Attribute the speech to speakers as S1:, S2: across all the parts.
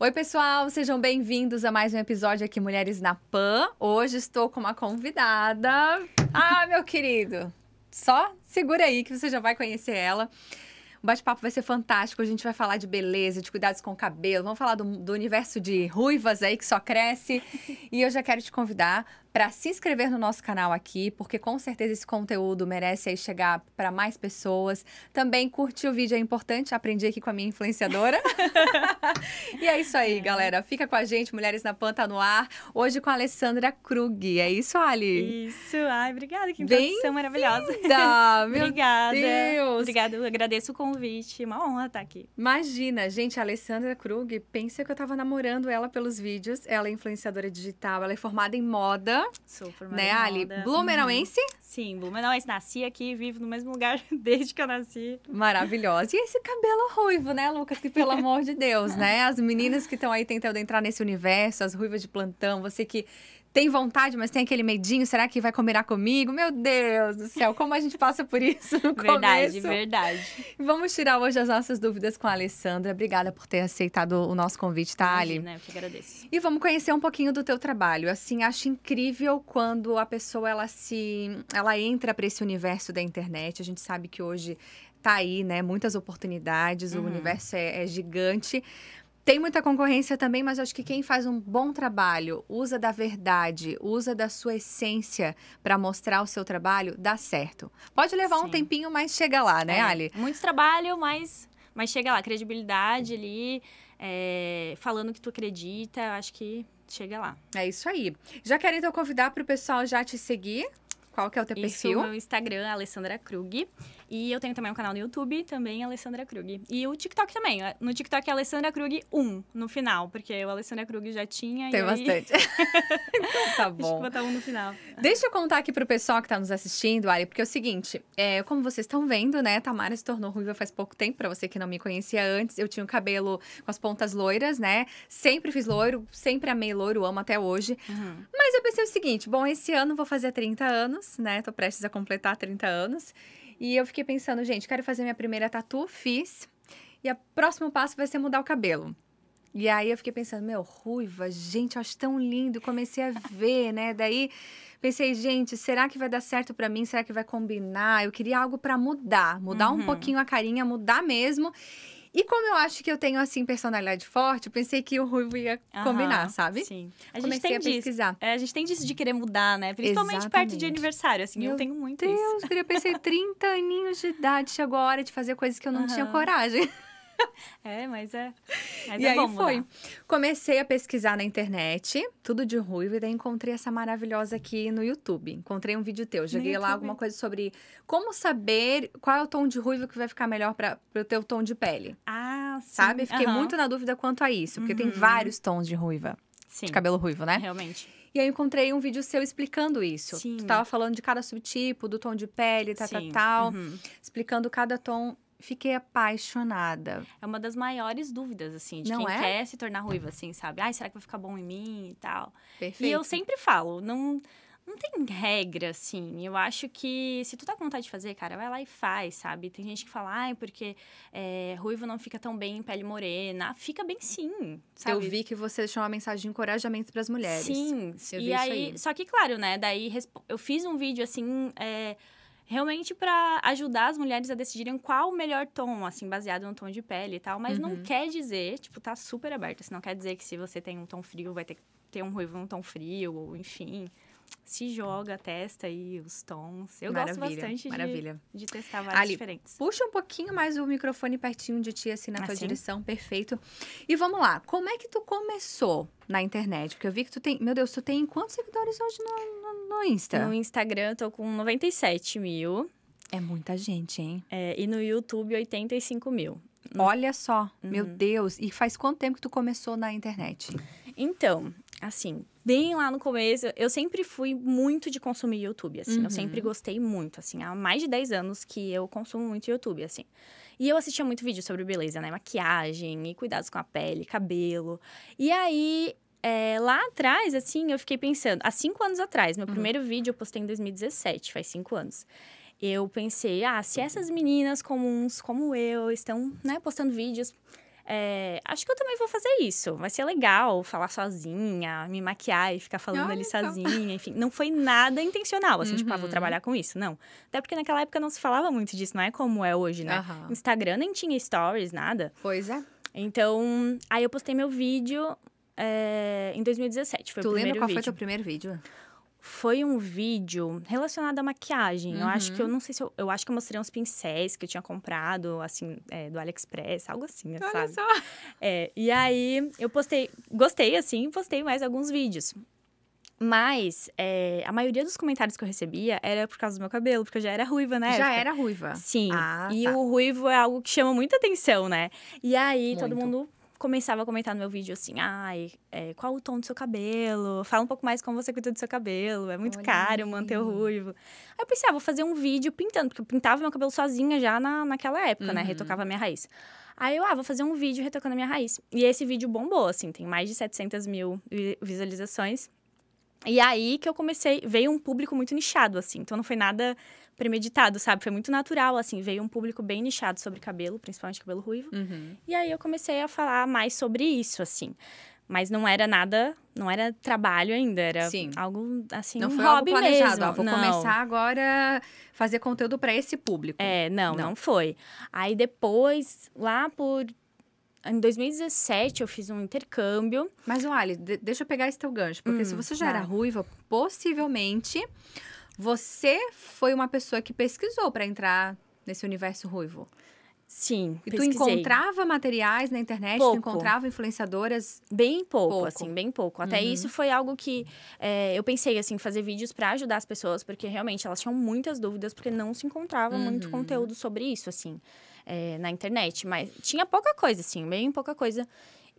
S1: Oi, pessoal, sejam bem-vindos a mais um episódio aqui Mulheres na Pan. Hoje estou com uma convidada. Ah, meu querido, só segura aí que você já vai conhecer ela. O bate-papo vai ser fantástico. A gente vai falar de beleza, de cuidados com o cabelo. Vamos falar do, do, universo de ruivas aí que só cresce. E eu já quero te convidar para se inscrever no nosso canal aqui, porque com certeza esse conteúdo merece aí chegar para mais pessoas. Também curtir o vídeo é importante, aprendi aqui com a minha influenciadora. e é isso aí, é. galera. Fica com a gente, Mulheres na Panta no ar, hoje com a Alessandra Krug. É isso, Ali?
S2: Isso. Ai, obrigada, que introdução
S1: maravilhosa. Meu
S2: obrigada. Deus. Obrigada, eu agradeço o convite. Uma honra estar aqui. Imagina, gente, a
S1: Alessandra Krug, pensa que eu estava namorando ela pelos vídeos. Ela é influenciadora digital, ela é formada em moda
S2: Super Sou né, Ali? Uhum. Blumenauense? Sim, Blumenauense. Nasci aqui, vivo no mesmo lugar desde que eu nasci.
S1: Maravilhosa. E esse cabelo ruivo, né, Lucas? Que pelo amor de Deus, né? As meninas que estão aí tentando entrar nesse universo, as ruivas de plantão, você que tem vontade, mas tem aquele medinho, será que vai combinar comigo? Meu Deus do céu, como a gente passa por isso no Verdade, começo. verdade. Vamos tirar hoje as nossas dúvidas com a Alessandra. Obrigada por ter aceitado o nosso convite, tá, Ali? eu que agradeço. E vamos conhecer um pouquinho do teu trabalho. Assim, acho incrível quando a pessoa ela se ela entra para esse universo da internet. A gente sabe que hoje tá aí, né? Muitas oportunidades, uhum. o universo é, é gigante, tem muita concorrência também, mas acho que quem faz um bom trabalho, usa da verdade, usa da sua essência para mostrar o seu trabalho, dá certo. Pode levar Sim. um tempinho, mas chega lá,
S2: né, é, Ali? Muito trabalho, mas, mas chega lá. Credibilidade ali, é, falando que tu acredita, acho que chega lá. É isso aí. Já quero então convidar para o pessoal já te seguir. Qual que é o teu Isso, perfil? meu Instagram, é Alessandra Krug. E eu tenho também um canal no YouTube, também é Alessandra Krug. E o TikTok também. No TikTok é Alessandra Krug 1, no final. Porque o Alessandra Krug já tinha. Tem bastante. Aí... então tá bom. Deixa eu botar um no
S1: final. Deixa eu contar aqui pro pessoal que tá nos assistindo, Ari. Porque é o seguinte, é, como vocês estão vendo, né? Tamara se tornou ruiva faz pouco tempo. Pra você que não me conhecia antes, eu tinha o um cabelo com as pontas loiras, né? Sempre fiz loiro, sempre amei loiro, amo até hoje. Uhum. Mas eu pensei o seguinte, bom, esse ano vou fazer 30 anos anos, né? Tô prestes a completar 30 anos. E eu fiquei pensando, gente, quero fazer minha primeira tatu, fiz. E o próximo passo vai ser mudar o cabelo. E aí eu fiquei pensando, meu, ruiva, gente, eu acho tão lindo. Comecei a ver, né? Daí pensei, gente, será que vai dar certo para mim? Será que vai combinar? Eu queria algo para mudar, mudar uhum. um pouquinho a carinha, mudar mesmo. E como eu acho que eu tenho, assim, personalidade forte, eu pensei que o ruivo ia combinar, sabe?
S2: Sim. A gente Comecei tem a disso. pesquisar.
S1: É, a gente tem disso de querer mudar,
S2: né? Principalmente Exatamente. perto de aniversário, assim. Meu eu tenho muito Deus,
S1: isso. Deus, eu pensei 30 aninhos de idade, chegou a hora de fazer coisas que eu não tinha coragem.
S2: é, mas é. Mas e é aí foi. Mudar.
S1: Comecei a pesquisar na internet, tudo de ruivo, e daí encontrei essa maravilhosa aqui no YouTube. Encontrei um vídeo teu. Joguei lá alguma coisa sobre como saber qual é o tom de ruivo que vai ficar melhor para o teu tom de pele. Ah, sim. Sabe? Fiquei uhum. muito na dúvida quanto a isso, porque uhum. tem vários tons de ruiva. Sim. De cabelo ruivo, né? Realmente. E aí eu encontrei um vídeo seu explicando isso. Sim. Tu tava falando de cada subtipo, do tom de pele, tá, tá, tal, tal, uhum. tal. Explicando cada tom fiquei apaixonada.
S2: É uma das maiores dúvidas, assim, de não quem é? quer se tornar ruiva, assim, sabe? Ai, será que vai ficar bom em mim e tal? Perfeito. E eu sempre falo, não. Não tem regra, assim. Eu acho que se tu tá com vontade de fazer, cara, vai lá e faz, sabe? Tem gente que fala, ai, porque é, ruivo não fica tão bem em pele morena. Fica bem sim, sabe? Eu vi que
S1: você deixou uma mensagem de encorajamento pras mulheres. Sim. Eu e aí, aí, Só
S2: que, claro, né? Daí eu fiz um vídeo, assim, é, realmente para ajudar as mulheres a decidirem qual o melhor tom, assim, baseado no tom de pele e tal. Mas uhum. não quer dizer, tipo, tá super aberto. Isso assim, não quer dizer que se você tem um tom frio, vai ter que ter um ruivo num tom frio, ou enfim se joga, testa aí os tons. Eu maravilha, gosto bastante maravilha. De, de testar várias Ali, diferentes.
S1: Puxa um pouquinho mais o microfone pertinho de ti, assim, na assim? tua direção. Perfeito. E vamos lá. Como é que tu começou na internet? Porque eu vi que tu tem... Meu Deus, tu tem quantos seguidores hoje no,
S2: no, no Insta? No Instagram, tô com 97 mil. É muita gente, hein? É, e no YouTube, 85 mil. Olha só, uhum. meu Deus. E faz quanto tempo que tu começou na internet? Então, assim, bem lá no começo, eu sempre fui muito de consumir YouTube, assim. Uhum. Eu sempre gostei muito, assim. Há mais de 10 anos que eu consumo muito YouTube, assim. E eu assistia muito vídeo sobre beleza, né? Maquiagem e cuidados com a pele, cabelo. E aí, é, lá atrás, assim, eu fiquei pensando... Há cinco anos atrás, meu uhum. primeiro vídeo eu postei em 2017, faz cinco anos eu pensei, ah, se essas meninas comuns como eu estão, né, postando vídeos é, acho que eu também vou fazer isso. Vai ser legal falar sozinha, me maquiar e ficar falando Olha ali sozinha. Enfim, não foi nada intencional, assim, uhum. tipo, ah, vou uhum. trabalhar com isso. Não. Até porque naquela época não se falava muito disso, não é como é hoje, né? Uhum. Instagram nem tinha stories, nada. Pois é. Então, aí eu postei meu vídeo é, em 2017. Foi tu o primeiro lembra qual vídeo. foi teu primeiro vídeo? foi um vídeo relacionado à maquiagem. Uhum. Eu acho que eu uhum. não sei se eu, eu acho que eu mostrei uns pincéis que eu tinha comprado, assim, é, do AliExpress, algo assim, né, Olha sabe? Só. É, e aí eu postei, gostei assim, postei mais alguns vídeos. Mas é, a maioria dos comentários que eu recebia era por causa do meu cabelo, porque eu já era ruiva, né? Já era ruiva. Sim. Ah, e tá. o ruivo é algo que chama muita atenção, né? E aí Muito. todo mundo começava a comentar no meu vídeo assim: ai, é, qual o tom do seu cabelo? Fala um pouco mais como você cuida do seu cabelo. É muito Olha caro aí. manter o ruivo. Aí eu pensei, ah, vou fazer um vídeo pintando, porque eu pintava meu cabelo sozinha já na, naquela época, né, uhum. né? Retocava a minha raiz. Aí eu, ah, vou fazer um vídeo retocando a minha raiz. E esse vídeo bombou, assim, tem mais de 700 mil visualizações. E aí que eu comecei, veio um público muito nichado, assim. Então não foi nada premeditado, sabe? Foi muito natural, assim. Veio um público bem nichado sobre cabelo, principalmente cabelo ruivo. Uhum. E aí eu comecei a falar mais sobre isso, assim. Mas não era nada, não era trabalho ainda, era Sim. algo assim, não um foi hobby algo planejado, mesmo. vou não. começar agora a fazer conteúdo para esse público. É, não, não, não foi. Aí depois, lá por em 2017 eu fiz um intercâmbio. Mas, Wally, deixa eu pegar esse teu gancho, porque hum, se você já tá. era ruiva, possivelmente
S1: você foi uma pessoa que pesquisou para entrar nesse universo
S2: ruivo. Sim, E pesquisei. tu encontrava materiais na internet? Pouco. Tu encontrava influenciadoras? Bem pouco, pouco. assim, bem pouco. Até uhum. isso foi algo que é, eu pensei, assim, fazer vídeos para ajudar as pessoas. Porque, realmente, elas tinham muitas dúvidas. Porque não se encontrava uhum. muito conteúdo sobre isso, assim, é, na internet. Mas tinha pouca coisa, assim, bem pouca coisa.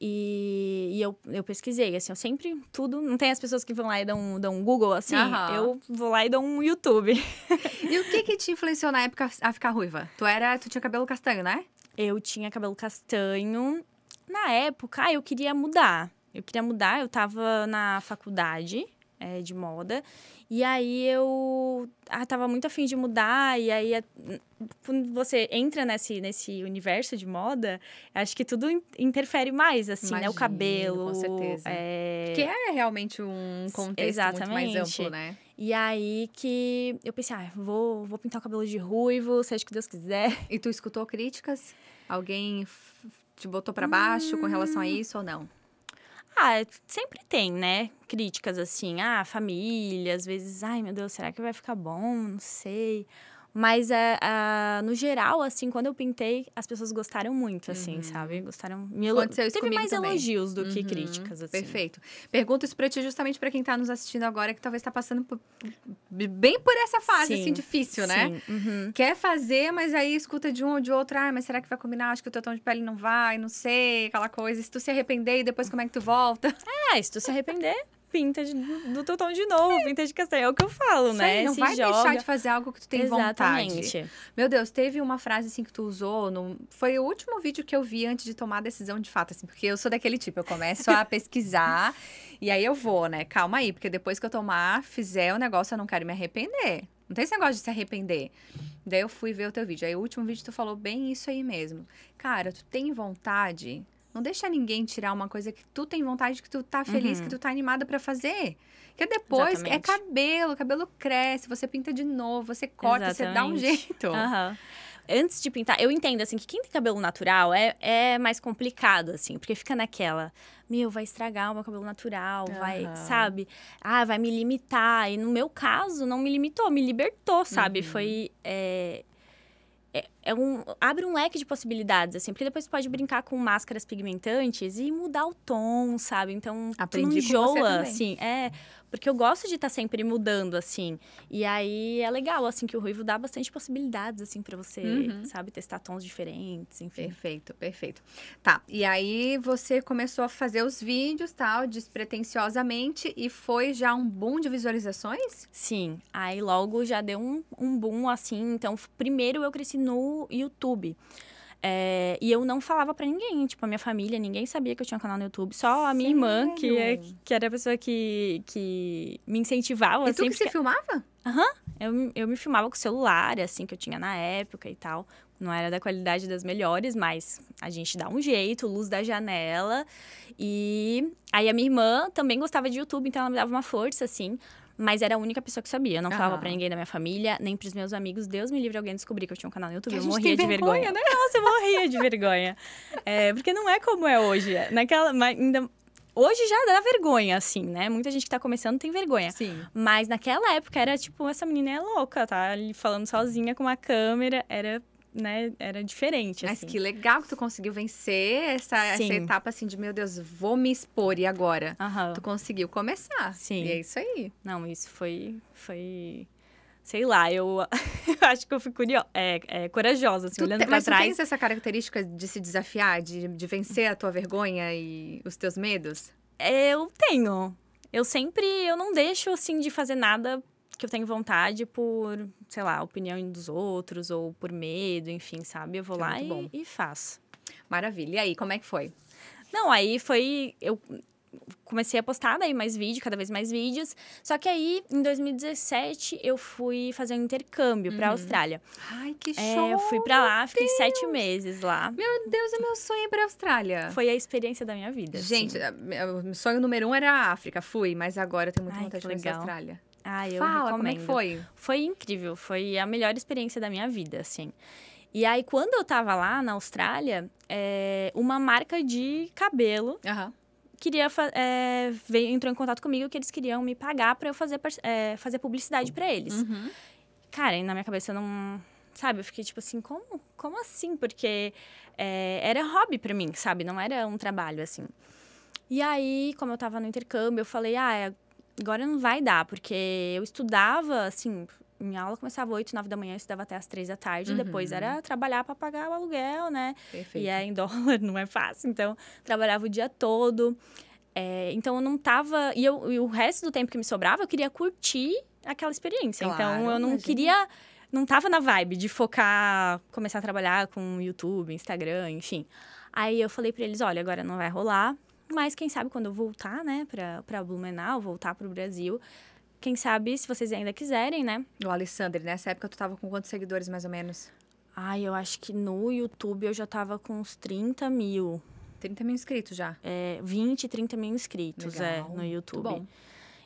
S2: E, e, eu, eu pesquisei, assim, eu sempre, tudo. Não tem as pessoas que vão lá e dão, dão um Google assim? Uhum. Eu vou lá e dou um YouTube. e o que que te influenciou na época a ficar ruiva? Tu era, tu tinha cabelo castanho, né? Eu tinha cabelo castanho. Na época, ah, eu queria mudar. Eu queria mudar, eu tava na faculdade é, de moda. E aí eu ah, tava muito afim de mudar, e aí eh, quando você entra nesse, nesse universo de moda, acho que tudo interfere mais, assim, Imagino, né? O cabelo. Com certeza. É... Que é realmente um contexto Exatamente. muito mais amplo, né? E aí que eu pensei, ah, vou, vou pintar o cabelo de ruivo, seja o que Deus quiser.
S1: E tu escutou críticas? Alguém te botou para baixo hum... com relação a hum. isso ou não?
S2: Ah, sempre tem, né? Críticas assim, ah, família, às vezes, ai meu Deus, será que vai ficar bom? Não sei. Mas é, é, no geral, assim, quando eu pintei, as pessoas gostaram muito, assim, uhum. sabe? Gostaram. Me Aconteceu isso Teve mais também. elogios do uhum. que críticas, assim. Perfeito. Pergunto isso pra ti justamente para quem tá nos assistindo agora, que talvez tá passando por...
S1: bem por essa fase, assim, Sim. assim, difícil, né? Uhum. Quer fazer, mas aí escuta de um ou de outro, ah, mas será que vai combinar? Acho que o teu tom de pele não vai, não sei, aquela coisa. E se tu se arrepender e depois como é que tu volta? É, se tu se arrepender, vintage do teu tom de novo, é. vintage castanho. É o que eu
S2: falo, né? não Se vai joga... deixar de
S1: fazer algo que tu tem Exatamente. vontade. Meu Deus, teve uma frase assim que tu usou. No... Foi o último vídeo que eu vi antes de tomar a decisão de fato, assim, porque eu sou daquele tipo, eu começo a pesquisar e aí eu vou, né? Calma aí, porque depois que eu tomar, fizer o negócio, eu não quero me arrepender. Não tem esse negócio de se arrepender. Daí eu fui ver o teu vídeo. Aí o último vídeo tu falou bem isso aí mesmo. Cara, tu tem vontade? Não deixa ninguém tirar uma coisa que tu tem vontade, que tu tá feliz, uhum. que tu tá animada para fazer. Que depois é Exatamente. é cabelo, cabelo cresce,
S2: você pinta de novo, você corta, Exatamente. você dá um jeito. Uhum. Antes de pintar, eu entendo, assim, que quem tem cabelo natural é, é mais complicado, assim, porque fica naquela, meu, vai estragar o meu cabelo natural, uhum. vai, sabe? Ah, vai me limitar. E no meu caso, não me limitou, me libertou, sabe? Uhum. Foi. É... É, é um, abre um leque de possibilidades, assim, porque depois pode brincar com máscaras pigmentantes e mudar o tom, sabe? Então, Aprendi não enjoa, assim, é, porque eu gosto de estar tá sempre mudando, assim. E aí é legal, assim, que o ruivo dá bastante possibilidades, assim, para você, uhum. sabe, testar tons diferentes, enfim. Perfeito, perfeito.
S1: Tá, e aí você começou a fazer os vídeos, tal, despretensiosamente, e foi já um boom de visualizações?
S2: Sim, aí logo já deu um, um boom, assim, então primeiro eu cresci no no YouTube. É, e eu não falava para ninguém, tipo, a minha família, ninguém sabia que eu tinha um canal no YouTube. Só a minha Sério? irmã, que, é, que era a pessoa que, que me incentivava. E tu assim, que se que... filmava? Aham. Uhum. Eu, eu me filmava com o celular, assim, que eu tinha na época e tal. Não era da qualidade das melhores, mas a gente dá um jeito, luz da janela. E aí a minha irmã também gostava de YouTube, então ela me dava uma força, assim. Mas era a única pessoa que sabia. Eu não falava ah. pra ninguém da minha família, nem pros meus amigos. Deus me livre alguém descobrir que eu tinha um canal no YouTube. Eu morria de vergonha, vergonha. Né? Nossa, eu morria de vergonha. É, porque não é como é hoje. Naquela. Ainda, Hoje já dá vergonha, assim, né? Muita gente que tá começando tem vergonha. Sim. Mas naquela época era tipo, essa menina é louca, tá? Falando sozinha com uma câmera, era né, era diferente. Mas assim. que legal que tu conseguiu vencer essa, essa, etapa assim de meu Deus, vou me expor e agora? Uhum. Tu conseguiu começar. Sim. E é isso aí. Não, isso foi. foi... Sei lá, eu, eu acho que eu fico curiosa, é, é, corajosa, assim, tu olhando te, pra mas trás. Mas tu tens
S1: essa característica de se desafiar, de, de vencer a tua vergonha e os teus
S2: medos? Eu tenho. Eu sempre, eu não deixo, assim, de fazer nada que eu tenho vontade por, sei lá, opinião dos outros ou por medo, enfim, sabe? Eu vou é lá e, e, faço. Maravilha. E aí, como é que foi? Não, aí foi. Eu comecei a postar daí mais vídeo, cada vez mais vídeos. Só que aí, em 2017, eu fui fazer um intercâmbio uhum. pra Austrália. Ai, que show! É, eu fui pra lá, fiquei Deus. sete meses lá. Meu Deus, é meu sonho ir pra Austrália. Foi a experiência da minha vida. Assim. Gente,
S1: assim. o sonho número um era a África, fui, mas agora eu tenho muita Ai, vontade de ir pra Austrália.
S2: Ah, eu Fala, recomendo. como é que foi? Foi incrível, foi a melhor experiência da minha vida, assim. E aí, quando eu tava lá na Austrália, é, uma marca de cabelo uhum. queria é, veio, entrou em contato comigo que eles queriam me pagar para eu fazer, é, fazer publicidade para eles. Uhum. Cara, na minha cabeça eu não. Sabe, eu fiquei tipo assim, como, como assim? Porque era hobby para mim, sabe? Não era um trabalho assim. E aí, como eu tava no intercâmbio, eu falei, ah, é agora não vai dar, porque eu estudava, assim, minha aula começava 8, 9 da manhã, eu estudava até as 3 da tarde, uhum. depois era trabalhar para pagar o aluguel, né? Perfeito. E é em dólar, não é fácil, então trabalhava o dia todo. É, então eu não tava. E, eu, e o resto do tempo que me sobrava, eu queria curtir aquela experiência. Então, claro, então eu não imagina. queria. Não tava na vibe de focar, começar a trabalhar com YouTube, Instagram, enfim. Aí eu falei para eles: olha, agora não vai rolar. Mas quem sabe quando eu voltar, né, para Blumenau, voltar para o Brasil, quem sabe, se vocês ainda quiserem, né? O Alessandro, nessa época tu tava com quantos seguidores, mais ou menos? Ai, eu acho que no YouTube eu já tava com uns 30 mil. 30 mil inscritos já? É, 20, 30 mil inscritos, é, Legal. é, no YouTube. Muito bom.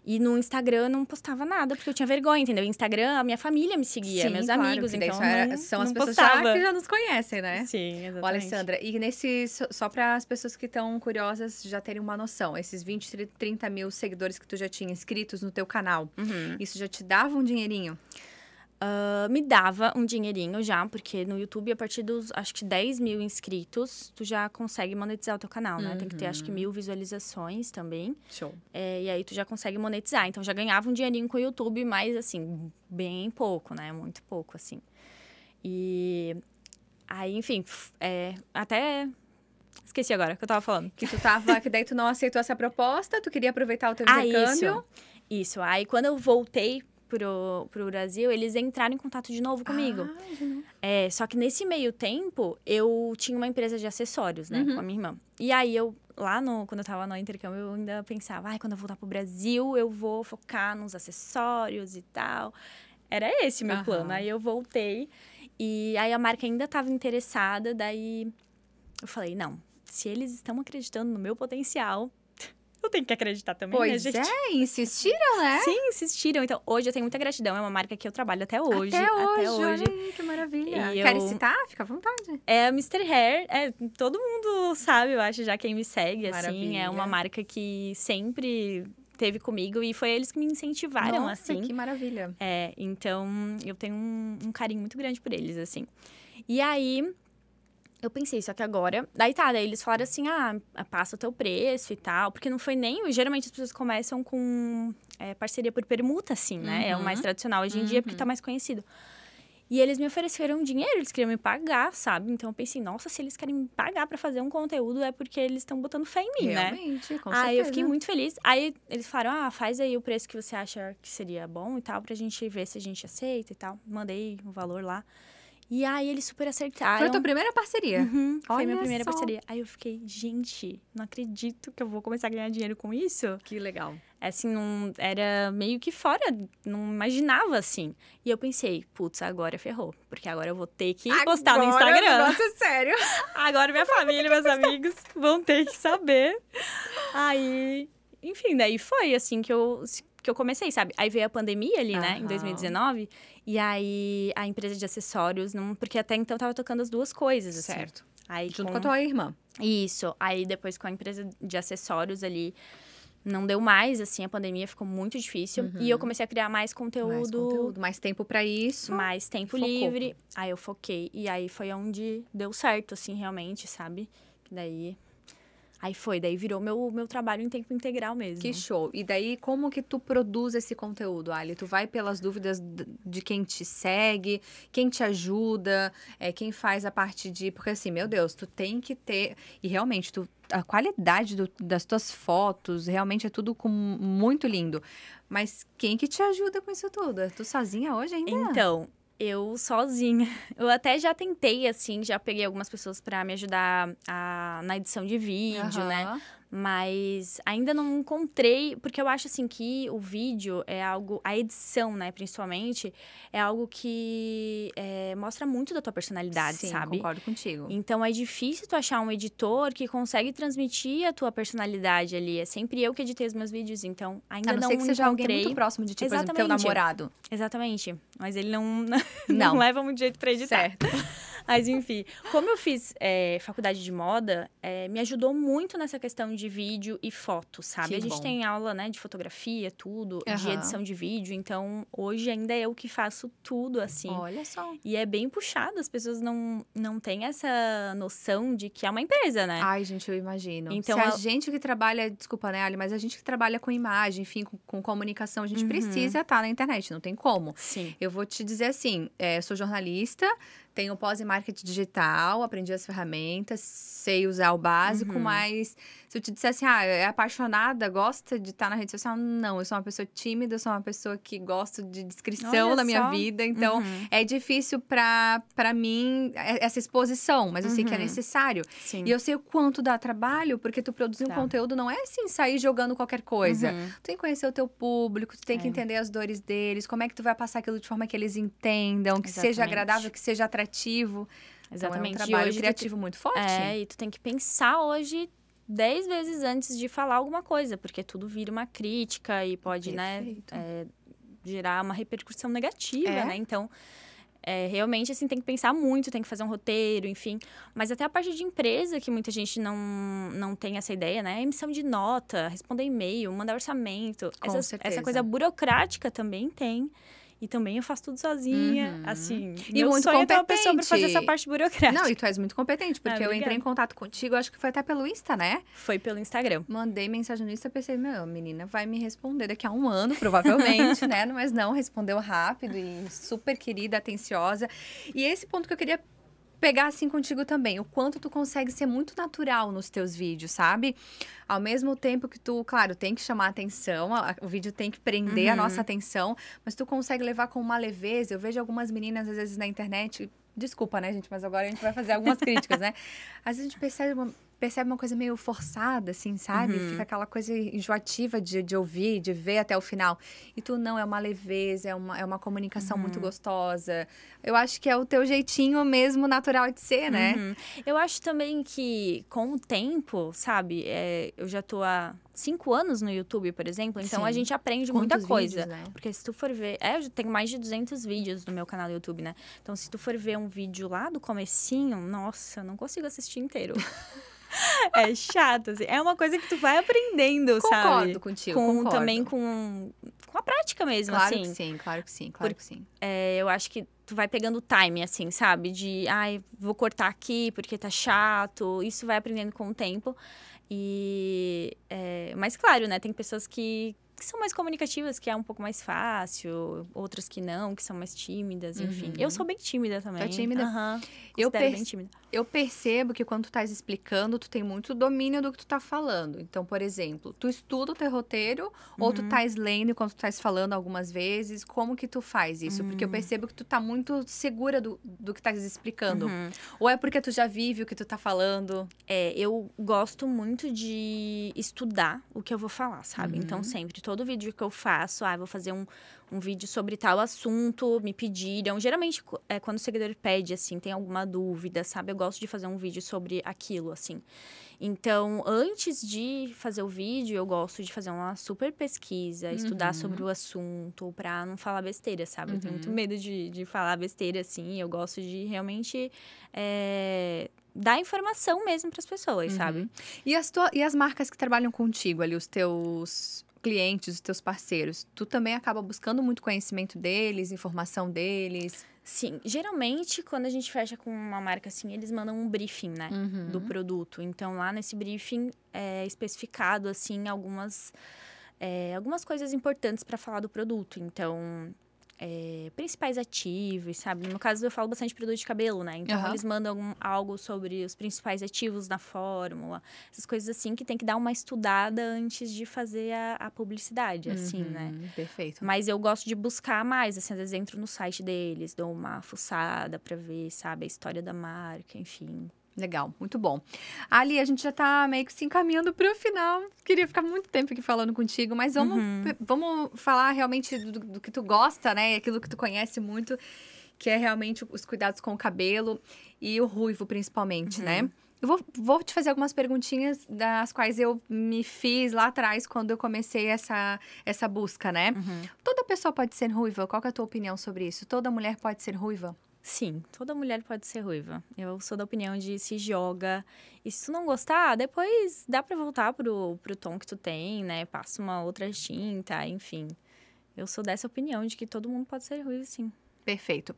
S2: E no Instagram não postava nada, porque eu tinha vergonha, entendeu? Instagram, a minha família me seguia, Sim, meus claro, amigos, então era, não, são as pessoas já, que já
S1: nos conhecem, né? Sim, exatamente. Ó, Alessandra, e nesse só para as pessoas que estão curiosas já terem uma noção, esses 20, 30 mil seguidores que tu já tinha inscritos no teu canal, uhum. isso já te
S2: dava um dinheirinho? Uh, me dava um dinheirinho já, porque no YouTube, a partir dos, acho que 10 mil inscritos, tu já consegue monetizar o teu canal, né? Uhum. Tem que ter, acho que, uhum. mil visualizações também. Show. É, e aí, tu já consegue monetizar. Então, já ganhava um dinheirinho com o YouTube, mas, assim, bem pouco, né? Muito pouco, assim. E... Aí, enfim, é, até Esqueci agora o que eu tava falando. Que tu tava, que daí tu não aceitou essa proposta, tu queria aproveitar o teu ah, intercâmbio. isso. isso. Aí quando eu voltei pro, pro Brasil, eles entraram em contato de novo comigo. Ah, é, só que nesse meio tempo, eu tinha uma empresa de acessórios, né, uhum. com a minha irmã. E aí eu, lá no, quando eu tava no intercâmbio, eu ainda pensava, ai, quando eu voltar pro Brasil, eu vou focar nos acessórios e tal. Era esse o meu uhum. plano. Aí eu voltei e aí a marca ainda tava interessada, daí eu falei, não, se eles estão acreditando no meu potencial, eu tenho que acreditar também, né, pois né, gente? é, insistiram, né? Sim, insistiram. Então, hoje eu tenho muita gratidão. É uma marca que eu trabalho até hoje. Até hoje, até hoje. Aí, que maravilha. E Quer citar? Fica à vontade. É Mr. Hair. É, todo mundo sabe, eu acho, já quem me segue, maravilha. assim. É uma marca que sempre teve comigo e foi eles que me incentivaram, Nossa, assim. que
S1: maravilha.
S2: É, então eu tenho um, um carinho muito grande por eles, assim. E aí, eu pensei, só que agora. Daí tá, daí eles falaram assim: ah, passa o teu preço e tal. Porque não foi nem. Geralmente as pessoas começam com é, parceria por permuta, assim, né? Uhum. É o mais uhum. tradicional hoje em uhum. dia, porque tá uhum. mais conhecido. E eles me ofereceram dinheiro, eles queriam me pagar, sabe? Então eu pensei, nossa, se eles querem me pagar para fazer um conteúdo é porque eles estão botando fé em mim, né? Realmente,
S1: né? Com certeza. Aí eu fiquei muito
S2: feliz. Aí eles falaram, ah, faz aí o preço que você acha que seria bom e tal, pra gente ver se a gente aceita e tal. Mandei o valor lá. E aí eles super acertaram. Foi a tua primeira parceria? Uhum, foi minha primeira só. parceria. Aí eu fiquei, gente, não acredito que eu vou começar a ganhar dinheiro com isso. Que legal. É, assim, não era meio que fora, não imaginava assim. E eu pensei, putz, agora ferrou, porque agora eu vou ter que agora postar no é Instagram. Nossa, sério. Agora minha família, meus amigos vão ter que saber. aí, enfim, daí foi assim que eu porque eu comecei, sabe? Aí veio a pandemia ali, uhum. né, em 2019, e aí a empresa de acessórios, não, porque até então eu tava tocando as duas coisas, assim. Certo. Aí, Junto com... com a tua irmã. Isso. Aí depois com a empresa de acessórios ali não deu mais, assim, a pandemia ficou muito difícil. Uhum. E eu uhum. comecei a criar mais conteúdo. Mais, conteúdo, mais tempo para isso. Mais tempo Focou. livre. Aí eu foquei. E aí foi onde deu certo, assim, realmente, sabe? daí Aí foi, daí virou meu, meu trabalho em tempo integral mesmo. Que show. E daí, como que tu produz esse conteúdo, Ali? Tu vai pelas
S1: dúvidas de quem te segue, quem te ajuda, é, quem faz a parte de. Porque assim, meu Deus, tu tem que ter. E realmente, tu, a qualidade do, das tuas fotos, realmente é tudo com, muito lindo. Mas quem que te ajuda com isso tudo?
S2: É tu sozinha hoje ainda? Então, eu sozinha. Eu até já tentei, assim, já peguei algumas pessoas para me ajudar a, na edição de vídeo, uhum. né? Mas ainda não encontrei, porque eu acho assim que o vídeo é algo, a edição, né, principalmente, é algo que é, mostra muito da tua personalidade, Sim, sabe? Concordo contigo. Então é difícil tu achar um editor que consegue transmitir a tua personalidade ali. É sempre eu que editei os meus vídeos, então ainda não. A não ser não que seja alguém muito próximo de ti, Exatamente. por exemplo, teu namorado. Exatamente. Mas ele não, não, não. leva muito jeito pra editar. Certo. Mas enfim, como eu fiz é, faculdade de moda, é, me ajudou muito nessa questão de de vídeo e foto, sabe? Que a gente bom. tem aula, né, de fotografia, tudo, uhum. de edição de vídeo, então hoje ainda é eu que faço tudo assim. Olha só. E é bem puxado, as pessoas não não têm essa noção de que é uma empresa, né? Ai, gente, eu imagino. Então, Se a, a... gente que trabalha,
S1: desculpa, né, Ali, mas a gente que trabalha com imagem, enfim, com, com comunicação, a gente uhum. precisa estar na internet, não tem como. Sim. Eu vou te dizer assim, é, sou jornalista, tenho pós em marketing digital, aprendi as ferramentas, sei usar o básico, uhum. mas se eu te dissesse, assim, ah, é apaixonada, gosta de estar tá na rede social, não. Eu sou uma pessoa tímida, eu sou uma pessoa que gosto de
S2: descrição Olha minha vida.
S1: Então, uhum. é difícil para mim é, essa exposição, mas eu uhum. sei que é uhum. necessário. Sim. E eu sei o quanto dá trabalho, porque tu produzir tá. um conteúdo não é assim sair jogando qualquer coisa. Uhum. Tu tem que conhecer o teu público, tu tem é. que entender as dores deles, como é que tu vai passar aquilo de forma que eles entendam, que Exatamente. seja agradável, que seja atrativo criativo. Exatamente. Então, é um trabalho criativo tu... muito forte. É, e
S2: tu tem que pensar hoje dez vezes antes de falar alguma coisa, porque tudo vira uma crítica e pode, né, Perfeito. né, é, gerar uma repercussão negativa, é. né? Então, é, realmente, assim, tem que pensar muito, tem que fazer um roteiro, enfim. Mas até a parte de empresa, que muita gente não, não tem essa ideia, né? Emissão de nota, responder e-mail, mandar orçamento. Com essa, certeza. essa coisa burocrática também tem. E também eu faço tudo sozinha, uhum. assim. E muito sonho competente. É pessoa pra fazer essa parte burocrática. Não,
S1: e tu és muito competente, porque ah, eu entrei em contato contigo, acho que foi até pelo Insta, né? Foi pelo Instagram. Mandei mensagem no Insta, pensei, meu, menina vai me responder daqui a um ano, provavelmente, né? Mas não, respondeu rápido e super querida, atenciosa. E esse ponto que eu queria pegar assim contigo também, o quanto tu consegue ser muito natural nos teus vídeos, sabe? Ao mesmo tempo que tu, claro, tem que chamar atenção, a, o vídeo tem que prender uhum. a nossa atenção, mas tu consegue levar com uma leveza. Eu vejo algumas meninas às vezes na internet, desculpa, né, gente, mas agora a gente vai fazer algumas críticas, né? Às vezes a gente percebe uma percebe uma coisa meio forçada, assim, sabe? Uhum. Fica aquela coisa enjoativa de, de ouvir, de ver até o final. E tu não, é uma leveza, é uma, é uma comunicação uhum. muito gostosa. Eu acho que é o teu jeitinho mesmo natural de ser, né? Uhum.
S2: Eu acho também que com o tempo, sabe? É, eu já tô há cinco anos no YouTube, por exemplo, então Sim. a gente aprende Quantos muita coisa. Vídeos, né? Porque se tu for ver. É, eu tenho mais de 200 vídeos no meu canal do YouTube, né? Então se tu for ver um vídeo lá do comecinho, nossa, eu não consigo assistir inteiro. É chato, assim. É uma coisa que tu vai aprendendo, concordo sabe? Contigo, com, concordo contigo, Também com, com a prática mesmo, claro assim. Claro que sim, claro que sim, claro Por, que sim. É, eu acho que tu vai pegando o time, assim, sabe? De, ai, vou cortar aqui porque tá chato. Isso vai aprendendo com o tempo. E... É, mas claro, né? Tem pessoas que, que são mais comunicativas, que é um pouco mais fácil, outras que não, que são mais tímidas, enfim. Uhum. Eu sou bem tímida também. Tá tímida? Uhum. Eu, per bem tímida.
S1: eu percebo que quando tu estás explicando, tu tem muito domínio do que tu estás falando. Então, por exemplo, tu estuda o teu roteiro uhum. ou tu estás uhum. lendo enquanto tu estás falando algumas vezes? Como que tu faz isso? Porque eu hum. percebo que tu estás muito segura do, do que estás explicando. Uhum. Ou é
S2: porque tu já vive o que tu estás falando? É, eu gosto muito de estudar o que eu vou falar, sabe? Então, uhum. sempre todo vídeo que eu faço, ah, vou fazer um, um vídeo sobre tal assunto, me pediram. Geralmente, é, quando o seguidor pede, assim, tem alguma dúvida, sabe? Eu gosto de fazer um vídeo sobre aquilo, assim. Então, antes de fazer o vídeo, eu gosto de fazer uma super pesquisa, uhum. estudar sobre o assunto, pra não falar besteira, sabe? Uhum. Eu tenho muito uhum. medo de, de falar besteira, assim. Eu gosto de realmente. É dar informação mesmo para as pessoas, uhum. sabe?
S1: E as, tua, e as marcas que trabalham contigo ali, os teus clientes, os teus parceiros, tu também acaba buscando muito conhecimento
S2: deles, informação deles? Sim, geralmente quando a gente fecha com uma marca assim, eles mandam um briefing, né, uhum. do produto. Então lá nesse briefing é especificado assim algumas é, algumas coisas importantes para falar do produto. Então é, principais ativos, sabe? No caso, eu falo bastante de produto de cabelo, né? Então, uhum. eles mandam algum, algo sobre os principais ativos na fórmula, essas coisas assim que tem que dar uma estudada antes de fazer a, a publicidade, uhum, assim, né? Uhum, perfeito. Mas eu gosto de buscar mais, assim, às vezes entro no site deles, dou uma fuçada para ver, sabe, a história da marca, enfim. Legal, muito bom. Ali, a gente já está meio que se encaminhando para o final. Queria
S1: ficar muito tempo aqui falando contigo, mas vamos, uhum. vamos falar realmente do, do, que tu gosta, né? Aquilo que tu conhece muito, que é realmente os cuidados com o cabelo e o ruivo, principalmente, né? uhum. né? Eu vou, vou, te fazer algumas perguntinhas das quais eu me fiz lá atrás quando eu comecei essa, essa busca, né? Uhum. Toda pessoa pode ser ruiva. Qual é a tua opinião sobre isso? Toda mulher pode ser ruiva? Sim,
S2: toda mulher pode ser ruiva. Eu sou da opinião de se joga. E se tu não gostar, depois dá para voltar pro, pro tom que tu tem, né? Passa uma outra tinta, enfim. Eu sou dessa opinião de que todo mundo pode ser ruivo, sim. Perfeito.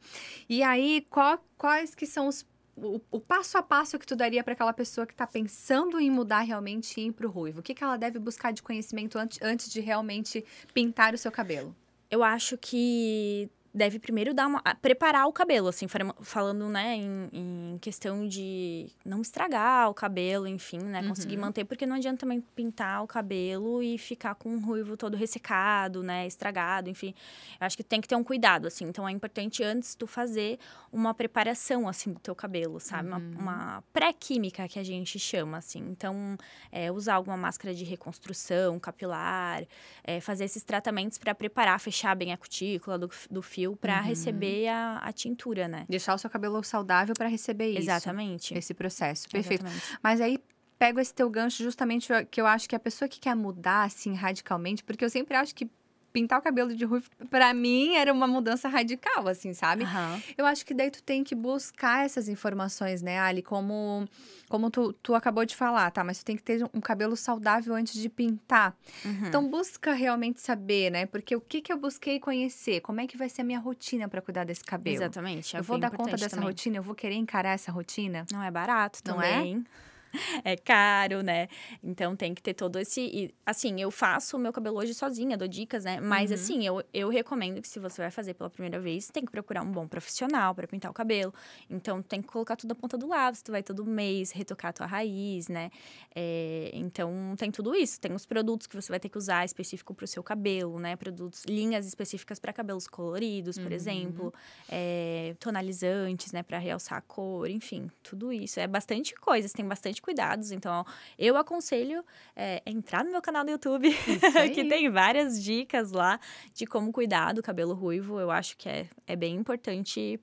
S2: E aí, qual, quais que são os o, o,
S1: passo a passo que tu daria para aquela pessoa que está pensando em mudar realmente e ir para o ruivo? O que, que ela deve
S2: buscar de conhecimento antes, antes de realmente pintar o seu cabelo? Eu acho que deve primeiro dar uma, preparar o cabelo, assim, falando, né, em, em, questão de não estragar o cabelo, enfim, né, uhum. conseguir manter, porque não adianta também pintar o cabelo e ficar com o ruivo todo ressecado, né, estragado, enfim. Eu acho que tem que ter um cuidado, assim. Então é importante antes tu fazer uma preparação, assim, do teu cabelo, sabe? Uhum. Uma, uma pré-química que a gente chama, assim. Então, é, usar alguma máscara de reconstrução capilar, é, fazer esses tratamentos para preparar, fechar bem a cutícula do, do fio fio para uhum. receber a, a, tintura, né? Deixar o seu cabelo saudável para receber Exatamente. isso.
S1: Exatamente. Esse processo. Perfeito. Exatamente. Mas aí pego esse teu gancho justamente que eu acho que a pessoa que quer mudar assim radicalmente, porque eu sempre acho que pintar o cabelo de ruivo, para mim era uma mudança radical, assim, sabe? Uhum. Eu acho que daí tu tem que buscar essas informações, né, Ali? Como, como tu, tu acabou de falar, tá? Mas tu tem que ter um cabelo saudável antes de pintar. Uhum. Então, busca realmente saber, né? Porque o que, que eu busquei conhecer? Como é que vai ser a minha rotina para cuidar desse cabelo? Exatamente. É eu vou é dar conta dessa também. rotina? Eu vou querer encarar essa rotina?
S2: Não é barato também. Não é? é caro, né? Então tem que ter todo esse. E, assim, eu faço o meu cabelo hoje sozinha, dou dicas, né? Mas uhum. assim, eu, eu recomendo que se você vai fazer pela primeira vez, tem que procurar um bom profissional para pintar o cabelo. Então tem que colocar tudo na ponta do lápis, tu vai todo mês retocar a tua raiz, né? É, então tem tudo isso. Tem os produtos que você vai ter que usar específico para o seu cabelo, né? Produtos, linhas específicas para cabelos coloridos, por uhum. exemplo, é, tonalizantes, né? Para realçar a cor, enfim, tudo isso. É bastante coisa, assim, tem bastante de cuidados. Então, eu aconselho é, entrar no meu canal do YouTube, que tem várias dicas lá de como cuidar do cabelo ruivo. Eu acho que é, é bem importante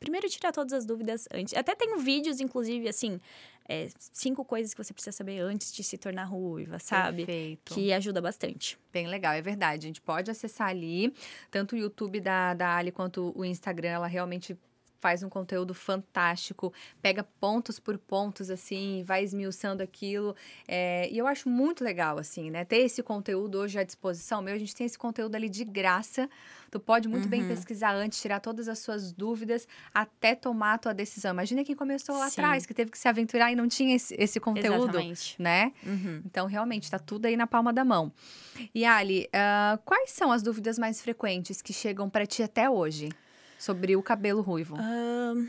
S2: primeiro tirar todas as dúvidas antes. Até tem vídeos, inclusive, assim, é, cinco coisas que você precisa saber antes de se tornar ruiva, sabe? Perfeito. Que
S1: ajuda bastante. Bem legal, é verdade. A gente pode acessar ali, tanto o YouTube da, da Ali quanto o Instagram, ela realmente faz um conteúdo fantástico, pega pontos por pontos, assim, vai esmiuçando aquilo. É, e eu acho muito legal, assim, né? Ter esse conteúdo hoje à disposição. Meu, a gente tem esse conteúdo ali de graça. Tu pode muito uhum. bem pesquisar antes, tirar todas as suas dúvidas até tomar a tua decisão. Imagina quem começou lá atrás, que teve que se aventurar e não tinha esse, esse conteúdo, Exatamente. né? Uhum. Então, realmente, está tudo aí na palma da mão. E Ali, uh, quais são as dúvidas mais frequentes que chegam para ti até hoje? Sobre o cabelo ruivo.
S2: Uh,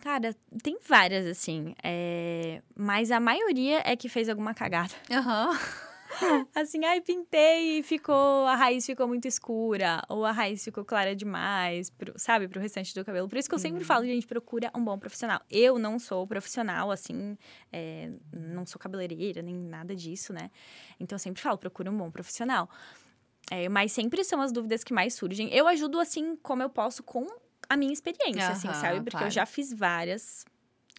S2: cara, tem várias, assim. É... Mas a maioria é que fez alguma cagada. Aham. Uhum. assim, ai, pintei e ficou. A raiz ficou muito escura. Ou a raiz ficou clara demais, pro, sabe, pro restante do cabelo. Por isso que eu sempre uhum. falo, gente, procura um bom profissional. Eu não sou profissional, assim, é, não sou cabeleireira, nem nada disso, né? Então eu sempre falo, procura um bom profissional. É, mas sempre são as dúvidas que mais surgem. Eu ajudo assim como eu posso com a minha experiência, uhum, assim, sabe? Porque claro. eu já fiz várias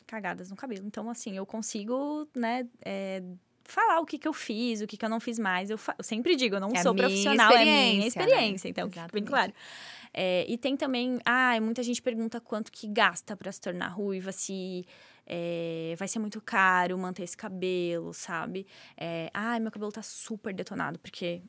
S2: cagadas no cabelo. Então, assim, eu consigo, né? É, falar o que, que eu fiz, o que, que eu não fiz mais. Eu, eu sempre digo, eu não é sou profissional, é minha experiência. Né? Então, bem claro. É, e tem também, ah, muita gente pergunta quanto que gasta para se tornar ruiva, se é, vai ser muito caro manter esse cabelo, sabe? É, ah, meu cabelo tá super detonado, porque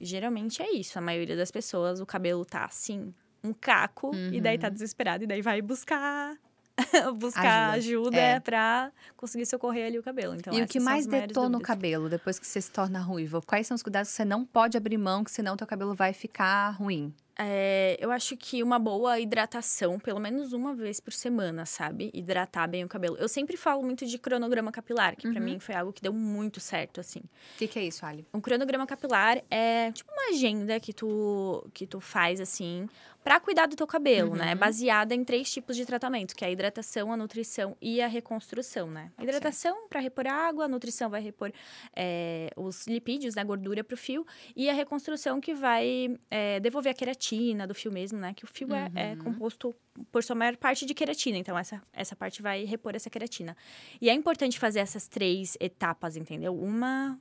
S2: Geralmente é isso. A maioria das pessoas, o cabelo tá assim, um caco, uhum. e daí tá uhum. desesperado, e daí vai buscar. buscar ajuda, ajuda é. pra conseguir socorrer ali o cabelo. Então, e o que mais detona o
S1: cabelo depois que você se torna ruivo? Quais são os cuidados que você não pode abrir mão, que senão o teu cabelo vai ficar ruim?
S2: É, eu acho que uma boa hidratação, pelo menos uma vez por semana, sabe? Hidratar bem o cabelo. Eu sempre falo muito de cronograma capilar, que uhum. para mim foi algo que deu muito certo, assim. O que, que, é isso, Ali? Um cronograma capilar é tipo uma agenda que tu, que tu faz, assim, para cuidar do teu cabelo, né? É uhum. né? Baseada em três tipos de tratamento, que é a hidratação, a nutrição e a reconstrução, né? hidratação para repor água, a nutrição vai repor é, os lipídios, né? Gordura pro fio e a reconstrução que vai é, devolver a queratina do fio mesmo, né? Que o fio uhum. é, é, uhum. composto por sua maior parte de queratina, então essa, essa parte vai repor essa queratina. E é importante fazer essas três etapas, entendeu? Uma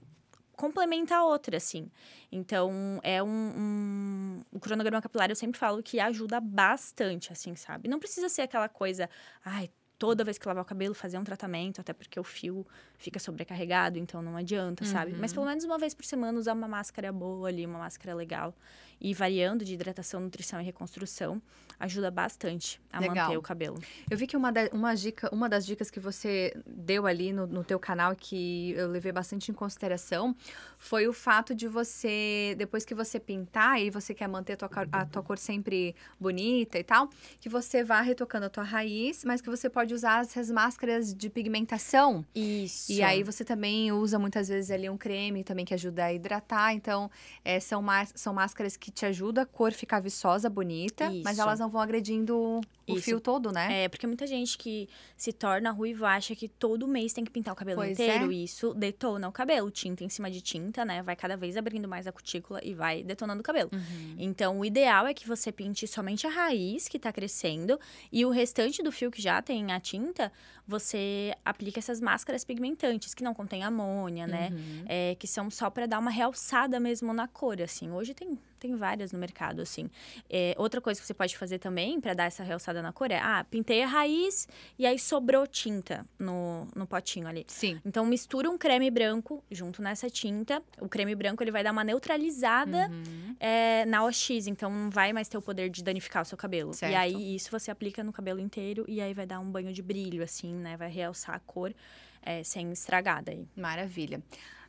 S2: complementa a outra, assim. Então, é um, um, O cronograma capilar, eu sempre falo que ajuda bastante, assim, sabe? Não precisa ser aquela coisa... Ai, toda vez que lavar o cabelo, fazer um tratamento, até porque o fio fica sobrecarregado, então não adianta, uhum. sabe? Mas pelo uhum. menos uma vez por semana usar uma máscara boa ali, uma máscara legal. E variando de hidratação, nutrição e reconstrução, ajuda bastante a legal. manter o cabelo.
S1: Eu vi que uma, uma, dica, uma das dicas que você deu ali no, no teu canal, que eu levei bastante em consideração, foi o fato de você, depois que você pintar e você quer manter a tua, a tua cor sempre bonita e tal, que você vá retocando a tua raiz, mas que você pode pode usar essas máscaras de pigmentação. Isso. E aí você também usa muitas vezes ali um creme também que ajuda a hidratar. Então, é, são, são máscaras que te ajudam a cor ficar viçosa, bonita, Isso. mas elas não vão agredindo
S2: o Isso. fio todo, né? É, porque muita gente que se torna ruiva acha que todo mês tem que pintar o cabelo pois inteiro. É. Isso detona o cabelo. Tinta em cima de tinta, né? Vai cada vez abrindo mais a cutícula e vai detonando o cabelo. Uhum. Então, o ideal é que você pinte somente a raiz que tá crescendo e o restante do fio que já tem a tinta, você aplica essas máscaras pigmentantes que não contêm amônia, né? Uhum. É, que são só para dar uma realçada mesmo na cor, assim. Hoje tem tem várias no mercado, assim. É, outra coisa que você pode fazer também para dar essa realçada na cor é: ah, pintei a raiz e aí sobrou tinta no, no potinho ali. Sim. Então mistura um creme branco junto nessa tinta. O creme branco ele vai dar uma neutralizada uhum. é, na OX, então não vai mais ter o poder de danificar o seu cabelo. Certo. E aí isso você aplica no cabelo inteiro e aí vai dar um banho de brilho, assim, né? Vai realçar a cor é, sem estragar aí Maravilha.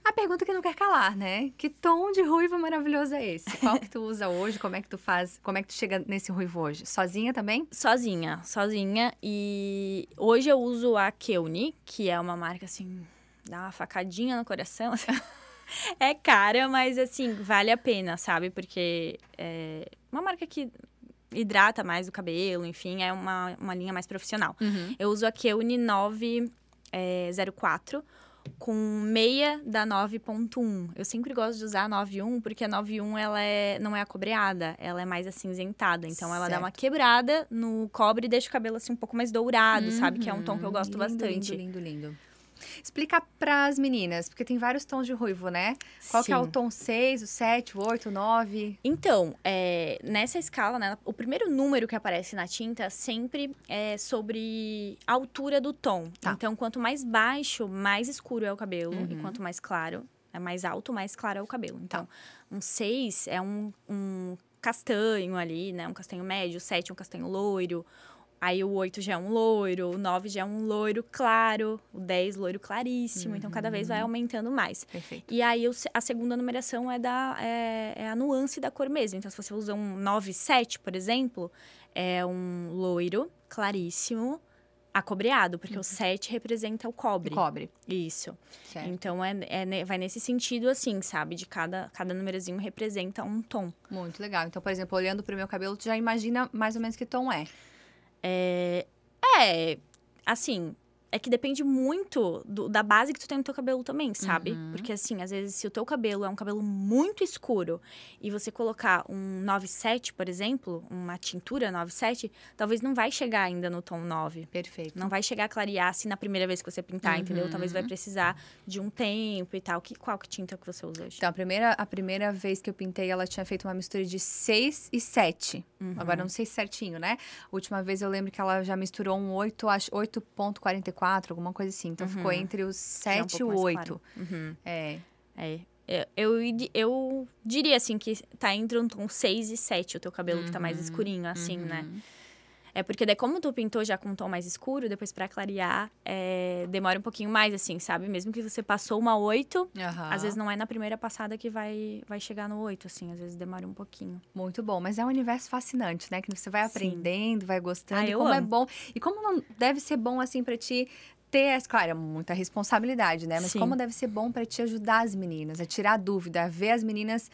S2: A pergunta que não quer calar,
S1: né? Que tom de ruivo maravilhoso é esse? Qual que tu usa hoje? Como é que tu faz? Como é que tu chega nesse
S2: ruivo hoje? Sozinha também? Sozinha, sozinha. E hoje eu uso a Keuni, que é uma marca assim, dá uma facadinha no coração. é cara, mas assim, vale a pena, sabe? Porque é uma marca que hidrata mais o cabelo, enfim, é uma, uma linha mais profissional. Uhum. Eu uso a Keuni 904. É, eh, com meia da 9.1. Eu sempre gosto de usar a 9.1 porque a 9.1 ela é, não é acobreada, ela é mais acinzentada. Então certo. ela dá uma quebrada no cobre e deixa o cabelo assim um pouco mais dourado, uhum. sabe? Que é um tom que eu uhum. gosto lindo,
S1: bastante. Lindo, lindo, lindo. Explica para as meninas, porque tem vários tons de ruivo, né? Qual Sim. que é o tom
S2: 6, o 7, o 8, o 9? Então, é, nessa escala, né, o primeiro número que aparece na tinta sempre é sobre a altura do tom. Tá. Então, quanto mais baixo, mais escuro é o cabelo, uhum. e quanto mais claro, é mais alto, mais claro é o cabelo. Tá. Então, tá. um 6 é um, um castanho ali, né? Um castanho médio, sete é um castanho loiro, Aí o 8 já é um loiro, o 9 já é um loiro claro, o 10 loiro claríssimo. Uhum. Então cada vez vai uhum. aumentando mais. Perfeito. E aí a segunda numeração é, da, é, é a nuance da cor mesmo. Então se você usa um 9, 7, por exemplo, é um loiro claríssimo acobreado, porque uhum. o 7 representa o cobre. O cobre. Isso. Certo. Então, é, é, né, vai nesse sentido, assim, sabe? De cada, cada númerozinho representa um tom. Muito legal. Então, por exemplo, olhando para o meu cabelo, tu já imagina mais ou menos que tom é. É, é assim, é que depende muito do, da base que tu tem no teu cabelo também, sabe? Uhum. Porque, assim, às vezes, se o teu cabelo é um cabelo muito escuro e você colocar um 9,7, por exemplo, uma tintura 9,7, talvez não vai chegar ainda no tom 9. Perfeito. Não vai chegar a clarear assim na primeira vez que você pintar, uhum. entendeu? Talvez vai precisar de um tempo e tal. Que, qual que tinta que você usa hoje?
S1: Então, a primeira, a primeira vez que eu pintei, ela tinha feito uma mistura de 6 e 7. Uhum. Agora, não sei certinho, né? Última vez eu lembro que ela já misturou um 8, acho, 8.44, alguma coisa assim.
S2: Então, uhum. ficou entre os 7 é e um o 8. Uhum. É. É. é eu, eu diria, assim, que tá entre um tom 6 e 7 o teu cabelo, que tá mais uhum. escurinho, assim, né? Uhum. É porque daí, como tu pintou já com um tom mais escuro, depois para clarear, é, demora um pouquinho mais, assim, sabe? Mesmo que você passou uma oito, uhum. às vezes não é na primeira passada que vai, vai chegar no oito assim, às vezes demora um pouquinho.
S1: Muito bom, mas é um universo fascinante, né? Que você vai aprendendo, Sim. vai gostando, ah, eu como é amo. é bom. E como não deve ser bom, assim, para ti ter, claro, é muita responsabilidade, né? Mas Sim. como deve ser bom para te ajudar as meninas, a tirar dúvida, a ver as meninas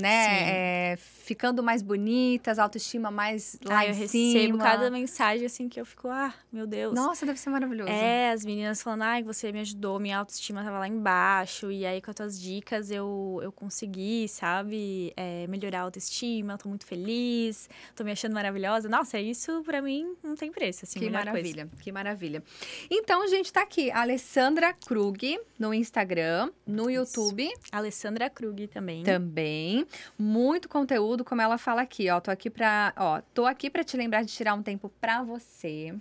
S1: né? É, ficando mais bonitas, autoestima mais
S2: lá ah, eu recebo cada mensagem assim que eu fico, ah, meu Deus. Nossa, deve ser maravilhoso. É, as meninas falando, ai, você me ajudou, minha autoestima tava lá embaixo, e aí com as tuas dicas eu, eu consegui, sabe, é, melhorar a autoestima, eu tô muito feliz, tô me achando maravilhosa. Nossa, isso para mim não tem preço, assim, Que maravilha, coisa. que maravilha. Então,
S1: gente, tá aqui, Alessandra Krug no Instagram, no isso. YouTube. Alessandra Krug também. Também. Muito conteúdo, como ela fala aqui, ó. Tô aqui pra, ó, tô aqui pra te lembrar de tirar um tempo pra você.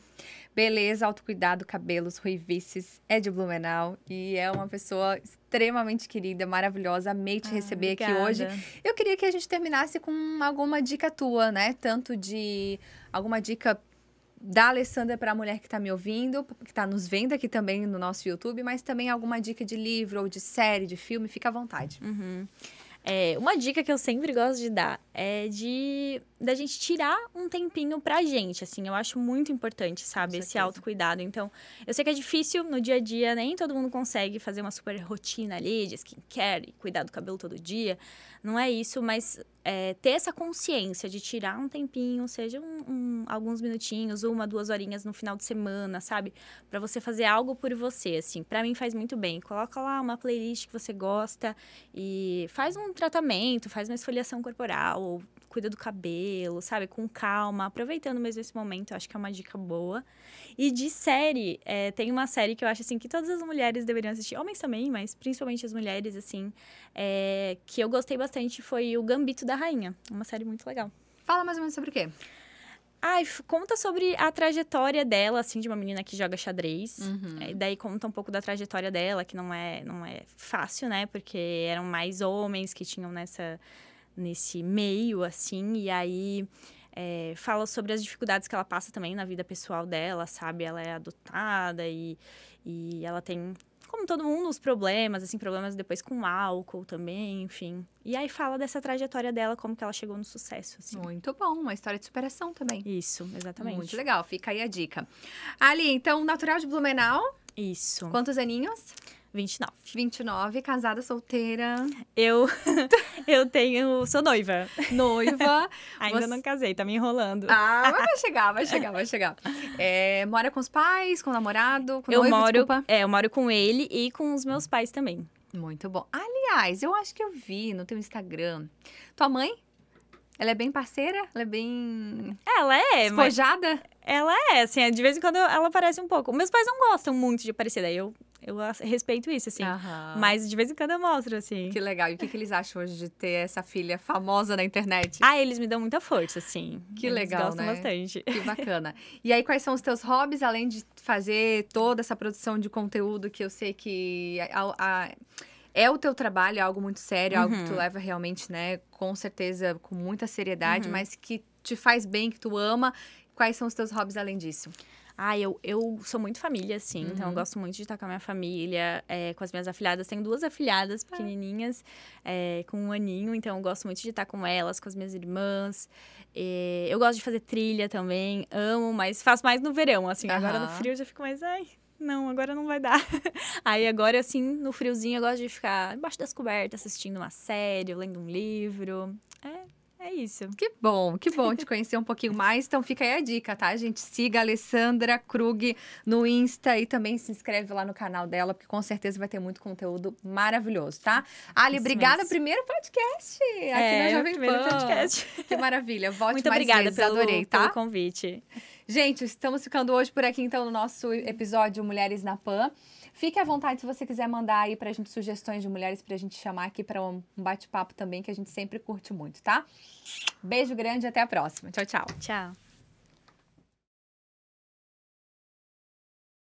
S1: Beleza, autocuidado, cabelos, ruivices, é de Blumenau e é uma pessoa extremamente querida, maravilhosa. Amei te ah, receber obrigada. aqui hoje. Eu queria que a gente terminasse com alguma dica tua, né? Tanto de alguma dica da Alessandra para a mulher que está me ouvindo, que está nos vendo aqui também no nosso YouTube, mas também alguma dica de livro ou de série, de filme, fica à vontade. Uhum.
S2: É, uma dica que eu sempre gosto de dar é de da gente tirar um tempinho pra gente, assim, eu acho muito importante, sabe, esse autocuidado. Então, eu sei que é difícil no dia a dia, nem todo mundo consegue fazer uma super rotina ali de skincare, cuidar do cabelo todo dia, não é isso, mas é, ter essa consciência de tirar um tempinho, seja um, um, alguns minutinhos, uma, duas horinhas no final de semana, sabe, para você fazer algo por você, assim, para mim faz muito bem. Coloca lá uma playlist que você gosta e faz um tratamento, faz uma esfoliação corporal, ou cuida do cabelo, sabe? Com calma, aproveitando mesmo esse momento, acho que é uma dica boa. E de série, é, tem uma série que eu acho, assim, que todas as mulheres deveriam assistir, homens também, mas principalmente as mulheres, assim, é, que eu gostei bastante foi O Gambito da Rainha, uma série muito legal. Fala mais ou menos sobre o quê? Ai, conta sobre a trajetória dela, assim, de uma menina que joga xadrez. Uhum. É, daí conta um pouco da trajetória dela, que não é, não é fácil, né? Porque eram mais homens que tinham nessa, nesse meio, assim. E aí é, fala sobre as dificuldades que ela passa também na vida pessoal dela, sabe? Ela é adotada e, e ela tem como todo mundo, os problemas, assim, problemas depois com álcool também, enfim. E aí fala dessa trajetória dela, como que ela chegou no sucesso, assim. Muito bom, uma história de
S1: superação também. Isso, exatamente. Muito legal, fica aí a dica. Ali, então, natural de Blumenau.
S2: Isso. Quantos
S1: aninhos? 29. 29, casada, solteira.
S2: Eu eu tenho, sou noiva. Noiva. Ainda você... não casei, tá me enrolando. Ah, mas vai
S1: chegar, vai chegar, vai chegar. É, mora com os pais, com o namorado, com o eu noivo, moro, desculpa.
S2: É, eu moro com ele e com os meus pais também. Muito bom.
S1: Aliás, eu acho que eu vi no teu Instagram. Tua mãe? Ela é bem parceira? Ela é bem.
S2: Ela é. Despojada? Mas... Ela é, assim, é, de vez em quando ela aparece um pouco. Meus pais não gostam muito de aparecer, daí eu eu respeito isso, assim. Uhum. Mas de vez em quando eu mostro, assim. Que legal. E o que,
S1: que eles acham hoje de ter essa filha famosa na internet? Ah, eles me dão muita força, assim. Que eles legal, gostam né? bastante. Que bacana. E aí, quais são os teus hobbies, além de fazer toda essa produção de conteúdo que eu sei que... É, a, a é o teu trabalho, é algo muito sério, uhum. algo que tu uhum. leva realmente, né, com certeza, com muita seriedade, uhum. mas que te faz bem, que
S2: tu ama. Quais são os teus hobbies além disso? Ah, eu, eu sou muito família, assim. Uhum. Então, eu uhum. gosto muito de estar com a minha família, é, com as minhas afilhadas. Tenho duas afilhadas ah. pequenininhas, é, com um aninho. Então, eu gosto muito de estar com elas, com as minhas irmãs. É, eu gosto de fazer trilha também. Amo, mas faço mais no verão, assim. Uhum. Agora, no frio, eu já fico mais... Ai, não, agora não vai dar. Aí agora, assim, no friozinho, eu gosto de ficar embaixo das cobertas, assistindo uma série, lendo um livro. É, é isso. Que bom,
S1: que bom te conhecer um pouquinho mais. Então fica aí a dica, tá, gente? Siga a Alessandra Krug no Insta e também se inscreve lá no canal dela, porque com certeza vai ter muito conteúdo maravilhoso, tá? Ali, isso obrigada. Mesmo. Primeiro podcast aqui é, na Jovem Pan. primeiro podcast. Que maravilha. Volte muito mais obrigada vezes, pelo, adorei, tá?
S2: pelo convite.
S1: Gente, estamos ficando hoje por aqui, então, no nosso episódio Mulheres na Pan. Fique à vontade se você quiser mandar aí pra gente sugestões de mulheres pra gente chamar aqui para um bate-papo também, que a gente sempre curte muito, tá? Beijo grande e até a próxima. Tchau, tchau. Tchau.